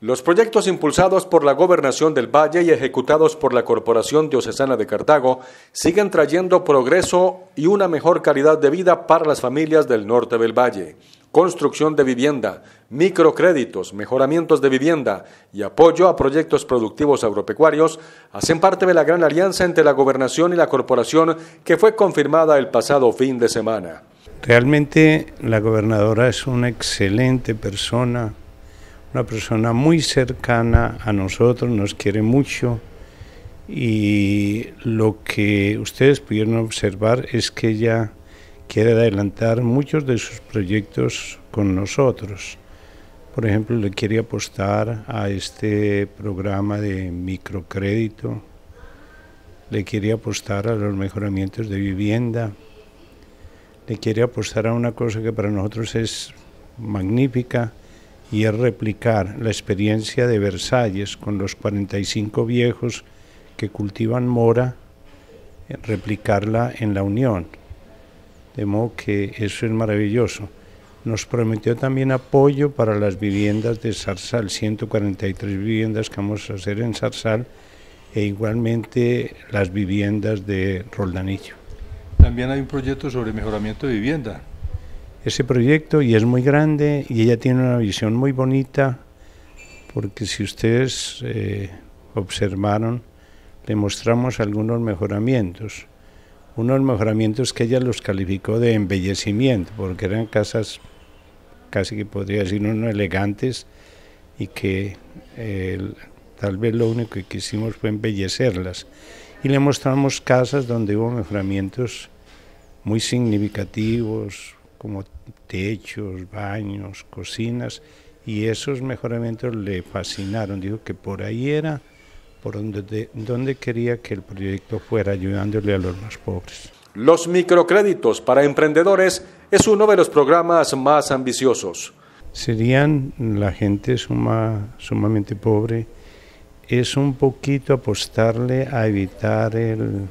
Los proyectos impulsados por la Gobernación del Valle y ejecutados por la Corporación Diocesana de Cartago siguen trayendo progreso y una mejor calidad de vida para las familias del norte del Valle. Construcción de vivienda, microcréditos, mejoramientos de vivienda y apoyo a proyectos productivos agropecuarios hacen parte de la gran alianza entre la Gobernación y la Corporación que fue confirmada el pasado fin de semana. Realmente la gobernadora es una excelente persona una persona muy cercana a nosotros, nos quiere mucho y lo que ustedes pudieron observar es que ella quiere adelantar muchos de sus proyectos con nosotros. Por ejemplo, le quiere apostar a este programa de microcrédito, le quiere apostar a los mejoramientos de vivienda, le quiere apostar a una cosa que para nosotros es magnífica, y es replicar la experiencia de Versalles con los 45 viejos que cultivan mora, eh, replicarla en la Unión. De modo que eso es maravilloso. Nos prometió también apoyo para las viviendas de Zarzal, 143 viviendas que vamos a hacer en Zarzal e igualmente las viviendas de Roldanillo. También hay un proyecto sobre mejoramiento de vivienda ese proyecto y es muy grande y ella tiene una visión muy bonita porque si ustedes eh, observaron, le mostramos algunos mejoramientos. Unos mejoramientos que ella los calificó de embellecimiento, porque eran casas casi que podría decir no elegantes y que tal vez lo único que quisimos fue embellecerlas. Y le mostramos casas donde hubo mejoramientos muy significativos, como techos, baños, cocinas, y esos mejoramientos le fascinaron. Dijo que por ahí era por donde, donde quería que el proyecto fuera, ayudándole a los más pobres. Los microcréditos para emprendedores es uno de los programas más ambiciosos. Serían la gente suma, sumamente pobre. Es un poquito apostarle a evitar el,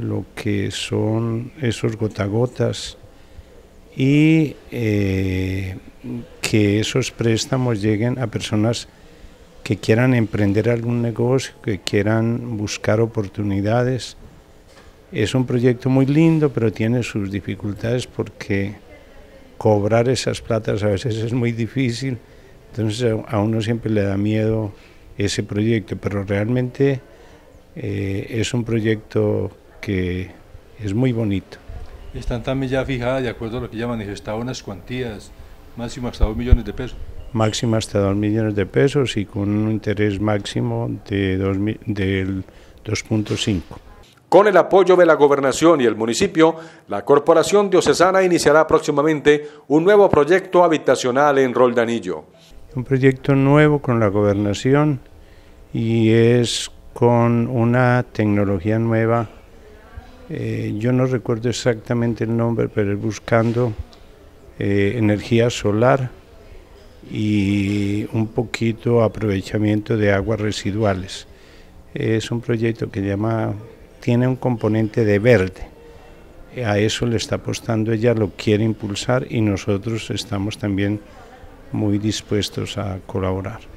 lo que son esos gotagotas y eh, que esos préstamos lleguen a personas que quieran emprender algún negocio, que quieran buscar oportunidades. Es un proyecto muy lindo, pero tiene sus dificultades porque cobrar esas platas a veces es muy difícil. Entonces a uno siempre le da miedo ese proyecto, pero realmente eh, es un proyecto que es muy bonito. Están también ya fijadas, de acuerdo a lo que ya manifestaba, unas cuantías máximo hasta 2 millones de pesos. Máximo hasta 2 millones de pesos y con un interés máximo de del 2.5. Con el apoyo de la gobernación y el municipio, la Corporación Diocesana iniciará próximamente un nuevo proyecto habitacional en Roldanillo. Un proyecto nuevo con la gobernación y es con una tecnología nueva eh, yo no recuerdo exactamente el nombre, pero es buscando eh, energía solar y un poquito aprovechamiento de aguas residuales. Es un proyecto que llama, tiene un componente de verde. Eh, a eso le está apostando ella, lo quiere impulsar y nosotros estamos también muy dispuestos a colaborar.